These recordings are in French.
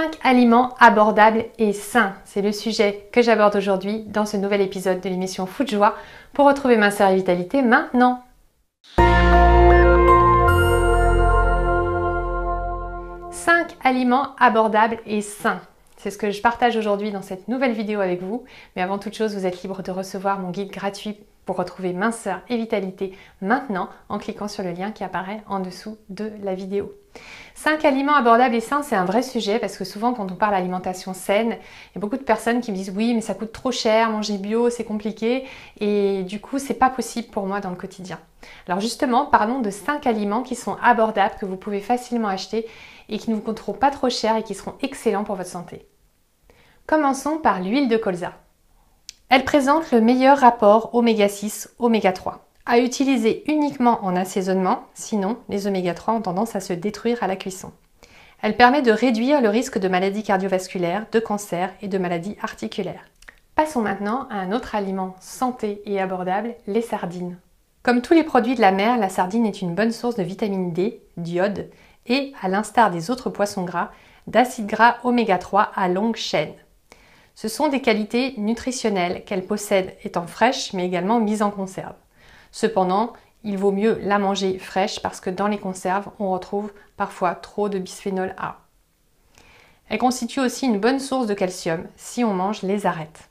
5 aliments abordables et sains. C'est le sujet que j'aborde aujourd'hui dans ce nouvel épisode de l'émission Food Joie pour retrouver ma et vitalité maintenant. 5 aliments abordables et sains. C'est ce que je partage aujourd'hui dans cette nouvelle vidéo avec vous. Mais avant toute chose, vous êtes libre de recevoir mon guide gratuit pour retrouver minceur et vitalité maintenant en cliquant sur le lien qui apparaît en dessous de la vidéo. 5 aliments abordables et sains, c'est un vrai sujet parce que souvent quand on parle alimentation saine, il y a beaucoup de personnes qui me disent oui mais ça coûte trop cher, manger bio c'est compliqué et du coup c'est pas possible pour moi dans le quotidien. Alors justement parlons de 5 aliments qui sont abordables, que vous pouvez facilement acheter et qui ne vous coûteront pas trop cher et qui seront excellents pour votre santé. Commençons par l'huile de colza. Elle présente le meilleur rapport oméga 6, oméga 3 à utiliser uniquement en assaisonnement, sinon les oméga 3 ont tendance à se détruire à la cuisson. Elle permet de réduire le risque de maladies cardiovasculaires, de cancers et de maladies articulaires. Passons maintenant à un autre aliment santé et abordable, les sardines. Comme tous les produits de la mer, la sardine est une bonne source de vitamine D, d'iode et, à l'instar des autres poissons gras, d'acides gras oméga 3 à longue chaîne. Ce sont des qualités nutritionnelles qu'elle possède étant fraîche mais également mise en conserve. Cependant, il vaut mieux la manger fraîche parce que dans les conserves, on retrouve parfois trop de bisphénol A. Elle constitue aussi une bonne source de calcium si on mange les arêtes.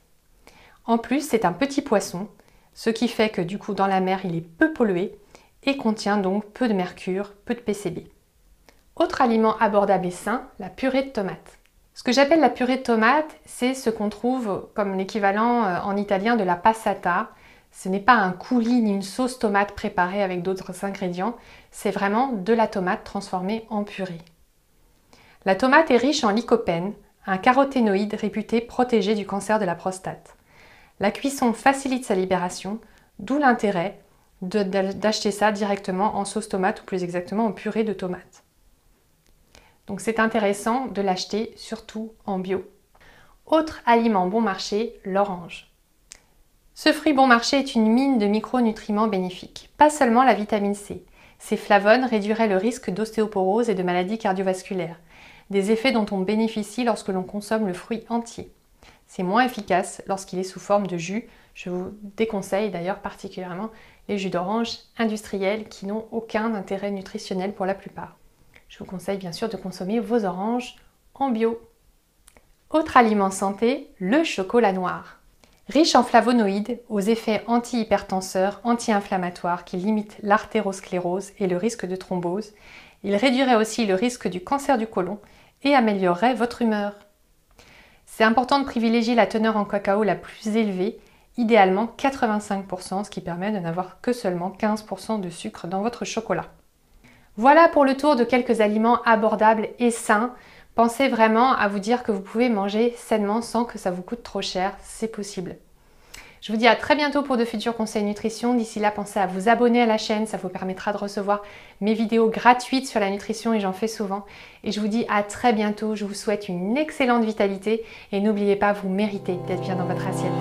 En plus, c'est un petit poisson, ce qui fait que du coup dans la mer, il est peu pollué et contient donc peu de mercure, peu de PCB. Autre aliment abordable et sain, la purée de tomates. Ce que j'appelle la purée de tomate, c'est ce qu'on trouve comme l'équivalent euh, en italien de la passata. Ce n'est pas un coulis ni une sauce tomate préparée avec d'autres ingrédients, c'est vraiment de la tomate transformée en purée. La tomate est riche en lycopène, un caroténoïde réputé protégé du cancer de la prostate. La cuisson facilite sa libération, d'où l'intérêt d'acheter ça directement en sauce tomate ou plus exactement en purée de tomate. Donc c'est intéressant de l'acheter surtout en bio. Autre aliment bon marché, l'orange. Ce fruit bon marché est une mine de micronutriments bénéfiques, pas seulement la vitamine C. Ces flavones réduiraient le risque d'ostéoporose et de maladies cardiovasculaires, des effets dont on bénéficie lorsque l'on consomme le fruit entier. C'est moins efficace lorsqu'il est sous forme de jus. Je vous déconseille d'ailleurs particulièrement les jus d'orange industriels qui n'ont aucun intérêt nutritionnel pour la plupart. Je vous conseille bien sûr de consommer vos oranges en bio. Autre aliment santé, le chocolat noir. Riche en flavonoïdes, aux effets antihypertenseurs, anti-inflammatoires qui limitent l'artérosclérose et le risque de thrombose, il réduirait aussi le risque du cancer du côlon et améliorerait votre humeur. C'est important de privilégier la teneur en cacao la plus élevée, idéalement 85%, ce qui permet de n'avoir que seulement 15% de sucre dans votre chocolat. Voilà pour le tour de quelques aliments abordables et sains. Pensez vraiment à vous dire que vous pouvez manger sainement sans que ça vous coûte trop cher, c'est possible. Je vous dis à très bientôt pour de futurs conseils nutrition. D'ici là, pensez à vous abonner à la chaîne, ça vous permettra de recevoir mes vidéos gratuites sur la nutrition et j'en fais souvent. Et je vous dis à très bientôt, je vous souhaite une excellente vitalité et n'oubliez pas, vous méritez d'être bien dans votre assiette.